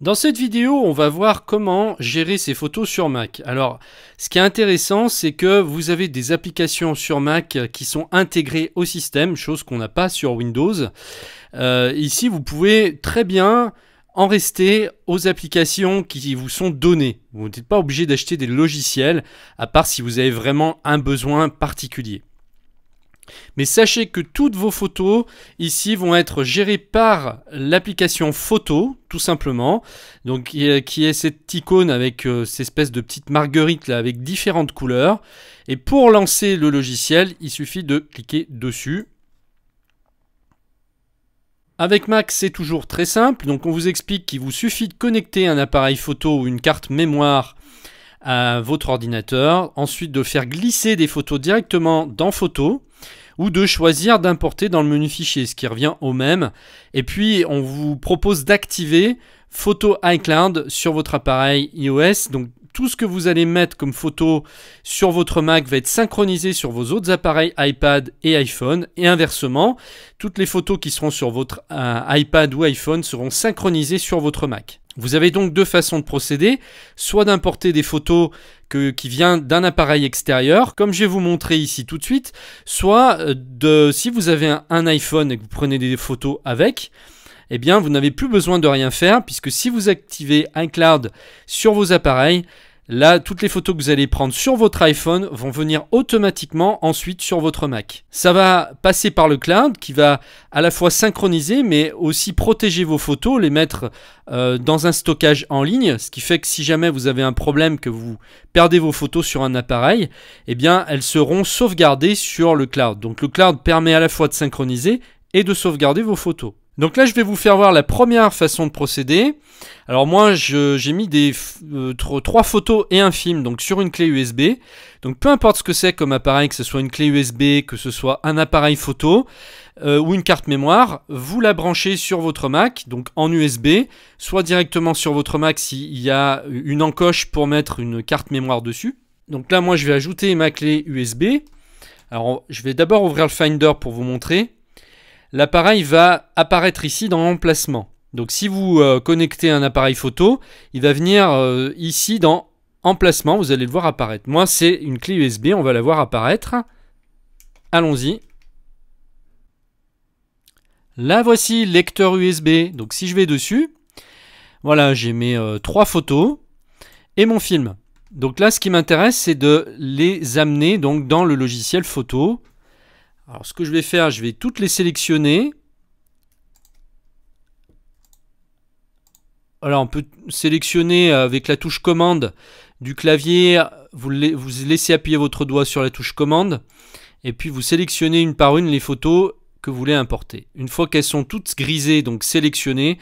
Dans cette vidéo, on va voir comment gérer ces photos sur Mac. Alors, ce qui est intéressant, c'est que vous avez des applications sur Mac qui sont intégrées au système, chose qu'on n'a pas sur Windows. Euh, ici, vous pouvez très bien en rester aux applications qui vous sont données. Vous n'êtes pas obligé d'acheter des logiciels, à part si vous avez vraiment un besoin particulier. Mais sachez que toutes vos photos ici vont être gérées par l'application photo, tout simplement. Donc qui est cette icône avec euh, cette espèce de petite marguerite là avec différentes couleurs. Et pour lancer le logiciel, il suffit de cliquer dessus. Avec Mac, c'est toujours très simple. Donc on vous explique qu'il vous suffit de connecter un appareil photo ou une carte mémoire à votre ordinateur, ensuite de faire glisser des photos directement dans Photo ou de choisir d'importer dans le menu fichier, ce qui revient au même. Et puis, on vous propose d'activer Photo iCloud sur votre appareil iOS. Donc, tout ce que vous allez mettre comme photo sur votre Mac va être synchronisé sur vos autres appareils iPad et iPhone et inversement, toutes les photos qui seront sur votre euh, iPad ou iPhone seront synchronisées sur votre Mac. Vous avez donc deux façons de procéder, soit d'importer des photos qui viennent d'un appareil extérieur, comme je vais vous montrer ici tout de suite, soit euh, de si vous avez un iPhone et que vous prenez des photos avec, eh bien vous n'avez plus besoin de rien faire puisque si vous activez iCloud sur vos appareils, Là, toutes les photos que vous allez prendre sur votre iPhone vont venir automatiquement ensuite sur votre Mac. Ça va passer par le cloud qui va à la fois synchroniser mais aussi protéger vos photos, les mettre euh, dans un stockage en ligne, ce qui fait que si jamais vous avez un problème que vous perdez vos photos sur un appareil, eh bien elles seront sauvegardées sur le cloud. Donc le cloud permet à la fois de synchroniser et de sauvegarder vos photos. Donc là, je vais vous faire voir la première façon de procéder. Alors moi, j'ai mis des euh, trois photos et un film donc sur une clé USB. Donc peu importe ce que c'est comme appareil, que ce soit une clé USB, que ce soit un appareil photo euh, ou une carte mémoire, vous la branchez sur votre Mac, donc en USB, soit directement sur votre Mac s'il y a une encoche pour mettre une carte mémoire dessus. Donc là, moi, je vais ajouter ma clé USB. Alors, je vais d'abord ouvrir le Finder pour vous montrer l'appareil va apparaître ici dans emplacement. Donc si vous euh, connectez un appareil photo, il va venir euh, ici dans emplacement, vous allez le voir apparaître. Moi, c'est une clé USB, on va la voir apparaître. Allons-y. Là, voici, lecteur USB. Donc si je vais dessus, voilà, j'ai mes euh, trois photos et mon film. Donc là, ce qui m'intéresse, c'est de les amener donc dans le logiciel photo alors ce que je vais faire, je vais toutes les sélectionner. Alors on peut sélectionner avec la touche commande du clavier, vous, laissez appuyer votre doigt sur la touche commande et puis vous sélectionnez une par une les photos que vous voulez importer. Une fois qu'elles sont toutes grisées, donc sélectionnées,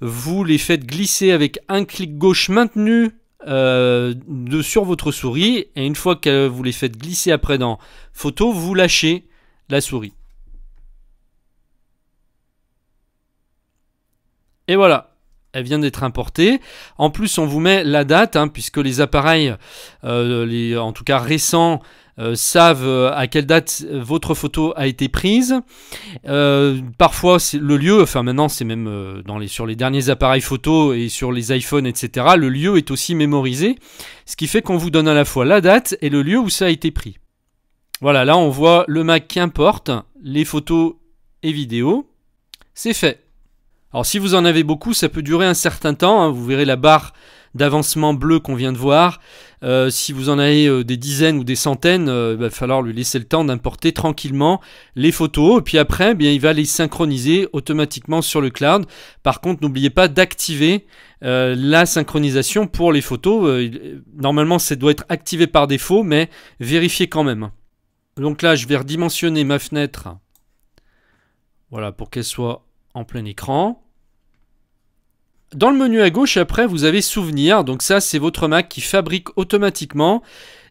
vous les faites glisser avec un clic gauche maintenu euh, sur votre souris et une fois que vous les faites glisser après dans photo, vous lâchez la souris. Et voilà, elle vient d'être importée. En plus, on vous met la date, hein, puisque les appareils, euh, en tout cas récents, euh, savent euh, à quelle date votre photo a été prise. parfois, le lieu, enfin maintenant, c'est même dans sur les derniers appareils photo et sur les iPhones, etc., le lieu est aussi mémorisé, ce qui fait qu'on vous donne à la fois la date et le lieu où ça a été pris. Voilà, là on voit le Mac qui importe les photos et vidéos, c'est fait. Alors si vous en avez beaucoup, ça peut durer un certain temps, hein. vous verrez la barre d'avancement bleue qu'on vient de voir. Euh, si vous en avez euh, des dizaines ou des centaines, euh, il va falloir lui laisser le temps d'importer tranquillement les photos. Et puis après, eh bien, il va les synchroniser automatiquement sur le cloud. Par contre, n'oubliez pas d'activer la synchronisation pour les photos. normalement, ça doit être activé par défaut, mais vérifiez quand même. Donc là, je vais redimensionner ma fenêtre. Voilà, pour qu'elle soit en plein écran. Dans le menu à gauche, après, vous avez Souvenirs. Donc ça, c'est votre Mac qui fabrique automatiquement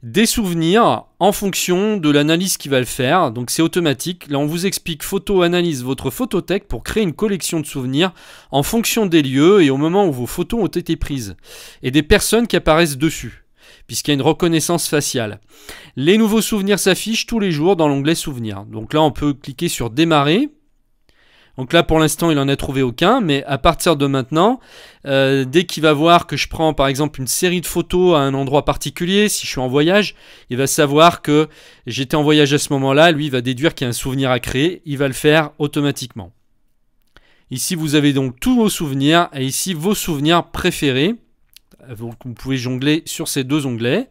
des souvenirs en fonction de l'analyse qu'il va le faire. Donc c'est automatique. Là, on vous explique photo analyse votre photothèque pour créer une collection de souvenirs en fonction des lieux et au moment où vos photos ont été prises et des personnes qui apparaissent dessus puisqu'il y a une reconnaissance faciale. Les nouveaux souvenirs s'affichent tous les jours dans l'onglet Souvenirs. Donc là, on peut cliquer sur Démarrer. Donc là, pour l'instant, il n'en a trouvé aucun, mais à partir de maintenant, euh, dès qu'il va voir que je prends par exemple une série de photos à un endroit particulier, si je suis en voyage, il va savoir que j'étais en voyage à ce moment-là, lui, il va déduire qu'il y a un souvenir à créer, il va le faire automatiquement. Ici, vous avez donc tous vos souvenirs et ici vos souvenirs préférés vous pouvez jongler sur ces deux onglets.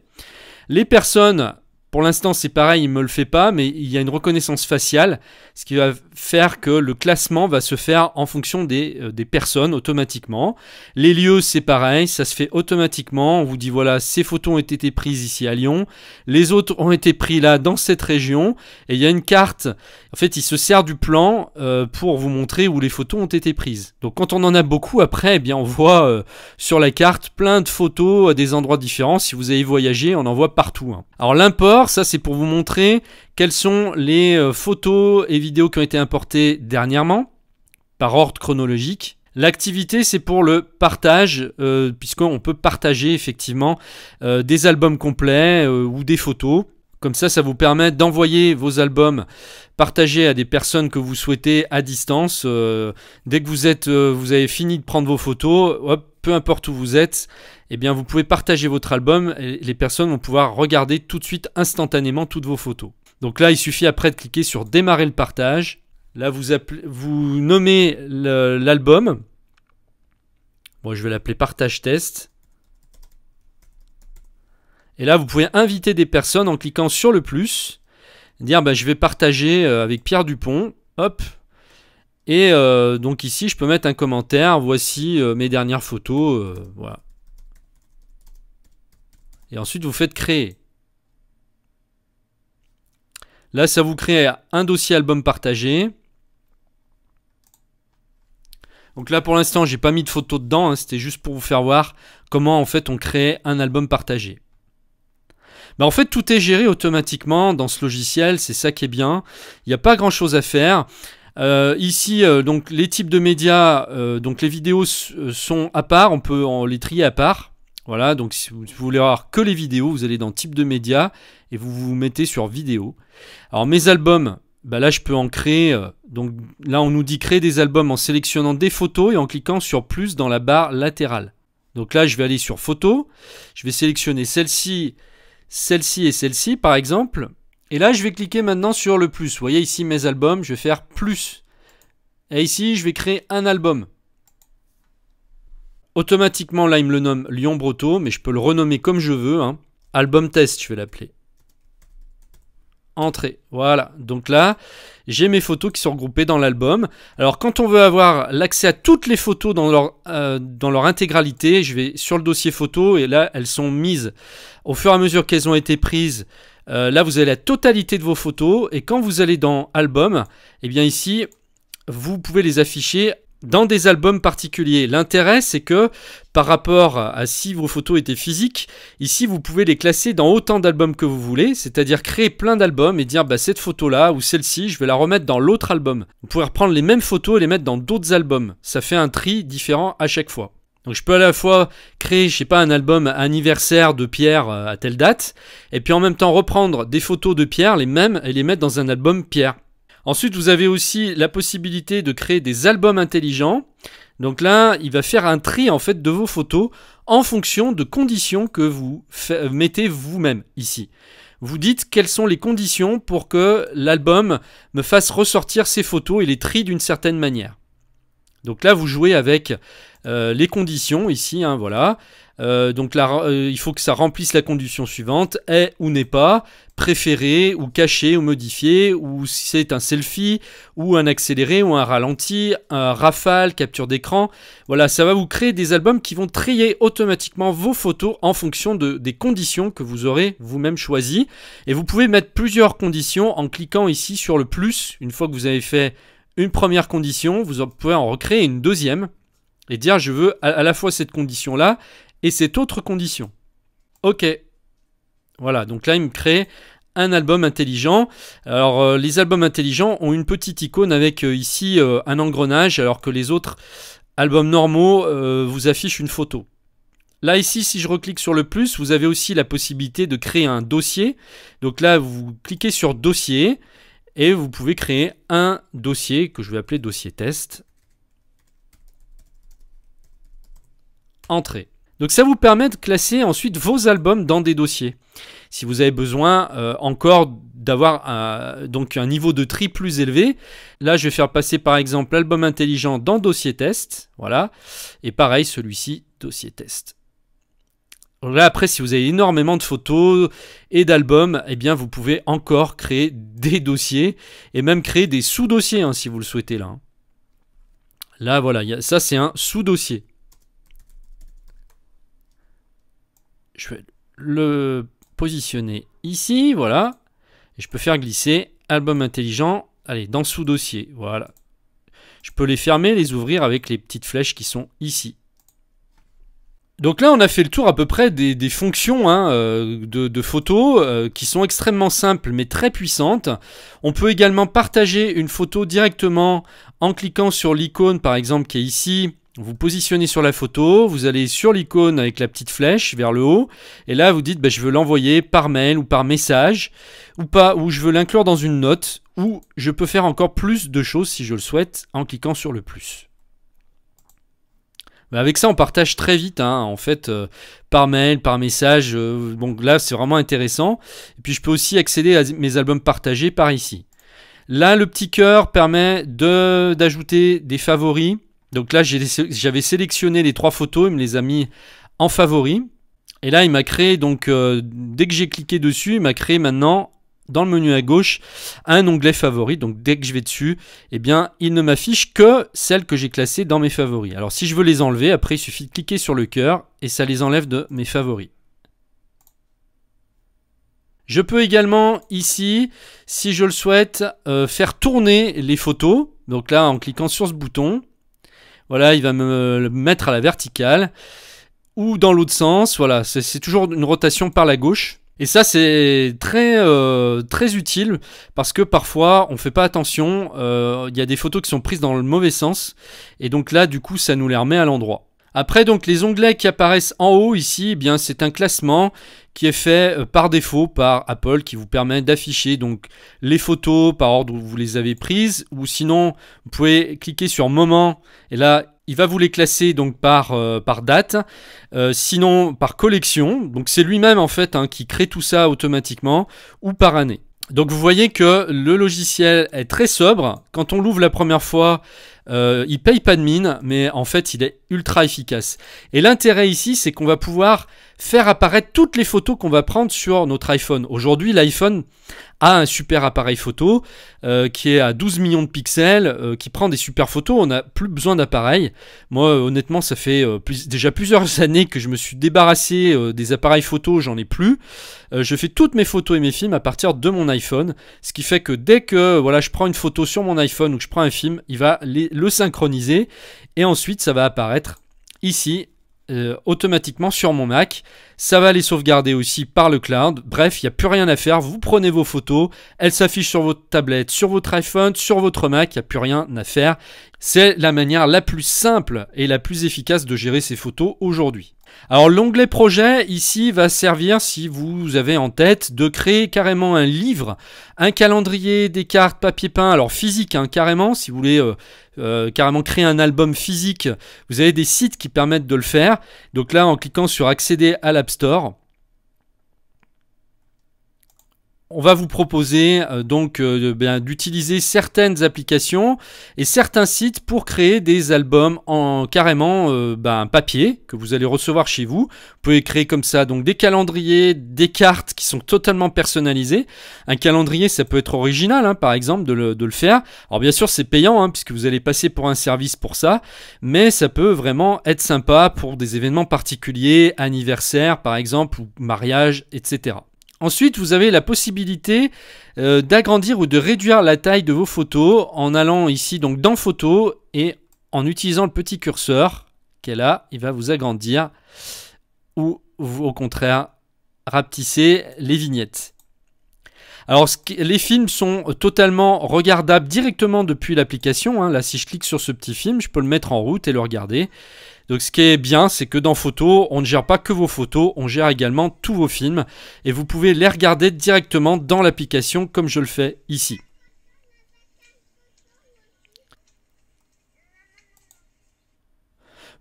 Les personnes pour l'instant, c'est pareil, il ne me le fait pas, mais il y a une reconnaissance faciale, ce qui va faire que le classement va se faire en fonction des, euh, personnes automatiquement. Les lieux, c'est pareil, ça se fait automatiquement. On vous dit, voilà, ces photos ont été prises ici à Lyon, les autres ont été prises là, dans cette région, et il y a une carte. En fait, il se sert du plan euh, pour vous montrer où les photos ont été prises. Donc quand on en a beaucoup, après, eh bien, on voit euh, sur la carte plein de photos à des endroits différents. Si vous avez voyagé, on en voit partout. Hein. Alors l'import, ça, c'est pour vous montrer quelles sont les euh, photos et vidéos qui ont été importées dernièrement, par ordre chronologique. L'activité, c'est pour le partage, euh, puisqu'on peut partager effectivement euh, des albums complets ou des photos. Comme ça, ça vous permet d'envoyer vos albums partagés à des personnes que vous souhaitez à distance. dès que vous, êtes, vous avez fini de prendre vos photos, hop, peu importe où vous êtes, eh bien vous pouvez partager votre album et les personnes vont pouvoir regarder tout de suite instantanément toutes vos photos. Donc là, il suffit après de cliquer sur démarrer le partage. Là, vous, nommez l'album. Moi, je vais l'appeler partage test. Et là, vous pouvez inviter des personnes en cliquant sur le plus, dire bah, je vais partager euh, avec Pierre Dupont. Hop, et euh, donc ici, je peux mettre un commentaire. Voici euh, mes dernières photos. Euh, voilà. Et ensuite, vous faites créer. Là, ça vous crée un dossier album partagé. Donc là, pour l'instant, j'ai pas mis de photos dedans. Hein. C'était juste pour vous faire voir comment en fait on crée un album partagé. Bah, en fait, tout est géré automatiquement dans ce logiciel, c'est ça qui est bien. Il n'y a pas grand chose à faire. Euh, ici, euh, donc les types de médias, euh, donc les vidéos sont à part, on peut en les trier à part. Voilà, donc si vous, voulez avoir que les vidéos, vous allez dans type de médias et vous vous mettez sur vidéo. Alors mes albums, bah, là je peux en créer. donc là on nous dit créer des albums en sélectionnant des photos et en cliquant sur plus dans la barre latérale. Donc là je vais aller sur photos, je vais sélectionner celle-ci, celle-ci et celle-ci par exemple. Et là, je vais cliquer maintenant sur le plus. Vous voyez ici mes albums, je vais faire plus. Et ici, je vais créer un album. Automatiquement, là, il me le nomme Lyon Broto, mais je peux le renommer comme je veux. Hein. Album test, je vais l'appeler. Entrée. Voilà. Donc là, j'ai mes photos qui sont regroupées dans l'album. Alors, quand on veut avoir l'accès à toutes les photos dans leur, euh, dans leur intégralité, je vais sur le dossier photo et là, elles sont mises. Au fur et à mesure qu'elles ont été prises, euh, là, vous avez la totalité de vos photos. Et quand vous allez dans Album, eh bien ici, vous pouvez les afficher dans des albums particuliers. L'intérêt, c'est que par rapport à si vos photos étaient physiques, ici vous pouvez les classer dans autant d'albums que vous voulez, c'est-à-dire créer plein d'albums et dire bah, cette photo-là ou celle-ci, je vais la remettre dans l'autre album. Vous pouvez reprendre les mêmes photos et les mettre dans d'autres albums. Ça fait un tri différent à chaque fois. Donc je peux à la fois créer, je sais pas, un album anniversaire de Pierre euh, à telle date, et puis en même temps reprendre des photos de Pierre, les mêmes, et les mettre dans un album Pierre. Ensuite, vous avez aussi la possibilité de créer des albums intelligents. Donc là, il va faire un tri en fait de vos photos en fonction de conditions que vous euh, mettez vous-même ici. Vous dites quelles sont les conditions pour que l'album me fasse ressortir ces photos et les trie d'une certaine manière. Donc là, vous jouez avec euh, les conditions ici, hein, voilà. Euh, donc là, euh, il faut que ça remplisse la condition suivante, est ou n'est pas, préféré ou caché ou modifié, ou si c'est un selfie, ou un accéléré, ou un ralenti, un rafale, capture d'écran. Voilà, ça va vous créer des albums qui vont trier automatiquement vos photos en fonction de, des conditions que vous aurez vous-même choisies. Et vous pouvez mettre plusieurs conditions en cliquant ici sur le plus, une fois que vous avez fait une première condition, vous pouvez en recréer une deuxième et dire je veux à, la fois cette condition-là et cette autre condition. Ok. Voilà, donc là il me crée un album intelligent. Alors euh, les albums intelligents ont une petite icône avec euh, ici euh, un engrenage alors que les autres albums normaux vous affichent une photo. Là ici si je reclique sur le plus vous avez aussi la possibilité de créer un dossier. Donc là vous cliquez sur dossier et vous pouvez créer un dossier que je vais appeler dossier test. Entrée. Donc ça vous permet de classer ensuite vos albums dans des dossiers. Si vous avez besoin euh, encore d'avoir euh, donc un niveau de tri plus élevé, là je vais faire passer par exemple l'album intelligent dans dossier test, voilà, et pareil celui-ci dossier test. Là, après, si vous avez énormément de photos et d'albums, eh bien, vous pouvez encore créer des dossiers et même créer des sous-dossiers hein, si vous le souhaitez là. Hein. Là, voilà, ça c'est un sous-dossier. Je vais le positionner ici, voilà. Et je peux faire glisser album intelligent, allez, dans sous-dossier, voilà. Je peux les fermer, les ouvrir avec les petites flèches qui sont ici. Donc là, on a fait le tour à peu près des, fonctions hein, euh, de, photos euh, qui sont extrêmement simples mais très puissantes. On peut également partager une photo directement en cliquant sur l'icône par exemple qui est ici. Vous positionnez sur la photo, vous allez sur l'icône avec la petite flèche vers le haut, et là vous dites bah, je veux l'envoyer par mail ou par message, ou pas, ou je veux l'inclure dans une note, ou je peux faire encore plus de choses si je le souhaite en cliquant sur le plus avec ça, on partage très vite, hein, en fait, euh, par mail, par message. Euh, donc là, c'est vraiment intéressant. Et puis, je peux aussi accéder à mes albums partagés par ici. Là, le petit cœur permet d'ajouter des favoris. Donc là, j'avais sélectionné les trois photos, il me les a mis en favoris. Et là, il m'a créé, donc euh, dès que j'ai cliqué dessus, il m'a créé maintenant dans le menu à gauche un onglet favori. Donc dès que je vais dessus, eh bien, il ne m'affiche que celles que j'ai classées dans mes favoris. Alors si je veux les enlever, après il suffit de cliquer sur le cœur et ça les enlève de mes favoris. Je peux également ici, si je le souhaite, euh, faire tourner les photos. Donc là, en cliquant sur ce bouton, voilà, il va me le mettre à la verticale. Ou dans l'autre sens, voilà, c'est toujours une rotation par la gauche. Et ça c'est très euh, très utile parce que parfois on fait pas attention, euh, il y a des photos qui sont prises dans le mauvais sens et donc là du coup ça nous les remet à l'endroit. Après donc les onglets qui apparaissent en haut ici, eh bien c'est un classement qui est fait euh, par défaut par Apple qui vous permet d'afficher donc les photos par ordre où vous les avez prises ou sinon vous pouvez cliquer sur moment et là il va vous les classer donc par, euh, par date, euh, sinon par collection, donc c'est lui-même en fait hein, qui crée tout ça automatiquement, ou par année. Donc vous voyez que le logiciel est très sobre. Quand on l'ouvre la première fois, euh, il paye pas de mine, mais en fait, il est ultra efficace. Et l'intérêt ici, c'est qu'on va pouvoir faire apparaître toutes les photos qu'on va prendre sur notre iPhone. Aujourd'hui, l'iPhone a un super appareil photo euh, qui est à 12 millions de pixels, euh, qui prend des super photos. On n'a plus besoin d'appareil. Moi, honnêtement, ça fait déjà plusieurs années que je me suis débarrassé des appareils photo. J'en ai plus. je fais toutes mes photos et mes films à partir de mon iPhone, ce qui fait que dès que voilà, je prends une photo sur mon iPhone ou que je prends un film, il va les le synchroniser et ensuite ça va apparaître ici euh, automatiquement sur mon Mac. Ça va les sauvegarder aussi par le cloud. Bref, il n'y a plus rien à faire. Vous prenez vos photos, elles s'affichent sur votre tablette, sur votre iPhone, sur votre Mac. Il n'y a plus rien à faire. C'est la manière la plus simple et la plus efficace de gérer ces photos aujourd'hui. Alors l'onglet projet ici va servir si vous avez en tête de créer carrément un livre, un calendrier, des cartes, papier peint, alors physique hein, carrément, si vous voulez euh, euh, carrément créer un album physique, vous avez des sites qui permettent de le faire. Donc là en cliquant sur accéder à l'App Store, on va vous proposer euh, donc euh, ben, d'utiliser certaines applications et certains sites pour créer des albums en carrément euh, ben, papier que vous allez recevoir chez vous. Vous pouvez créer comme ça donc des calendriers, des cartes qui sont totalement personnalisées. Un calendrier, ça peut être original, hein, par exemple, de le, faire. Alors bien sûr, c'est payant hein, puisque vous allez passer pour un service pour ça, mais ça peut vraiment être sympa pour des événements particuliers, anniversaires par exemple, ou mariage, etc. Ensuite, vous avez la possibilité euh, d'agrandir ou de réduire la taille de vos photos en allant ici donc dans Photos et en utilisant le petit curseur qu'elle a, là, il va vous agrandir ou au contraire rapetisser les vignettes. Alors les films sont totalement regardables directement depuis l'application. Hein. Là si je clique sur ce petit film, je peux le mettre en route et le regarder. Donc ce qui est bien, c'est que dans Photo, on ne gère pas que vos photos, on gère également tous vos films et vous pouvez les regarder directement dans l'application comme je le fais ici.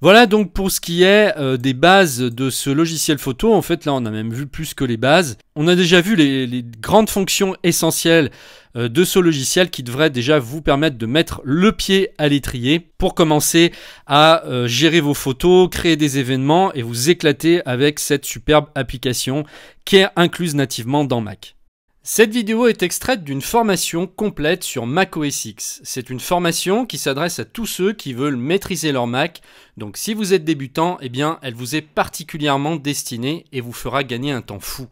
Voilà donc pour ce qui est euh, des bases de ce logiciel photo. En fait, là, on a même vu plus que les bases. On a déjà vu les, grandes fonctions essentielles euh, de ce logiciel qui devraient déjà vous permettre de mettre le pied à l'étrier pour commencer à euh, gérer vos photos, créer des événements et vous éclater avec cette superbe application qui est incluse nativement dans Mac. Cette vidéo est extraite d'une formation complète sur Mac OS X. C'est une formation qui s'adresse à tous ceux qui veulent maîtriser leur Mac. Donc si vous êtes débutant, eh bien elle vous est particulièrement destinée et vous fera gagner un temps fou.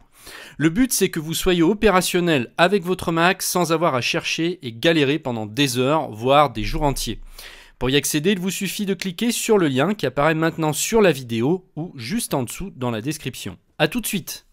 Le but c'est que vous soyez opérationnel avec votre Mac sans avoir à chercher et galérer pendant des heures, voire des jours entiers. Pour y accéder, il vous suffit de cliquer sur le lien qui apparaît maintenant sur la vidéo ou juste en dessous dans la description. A tout de suite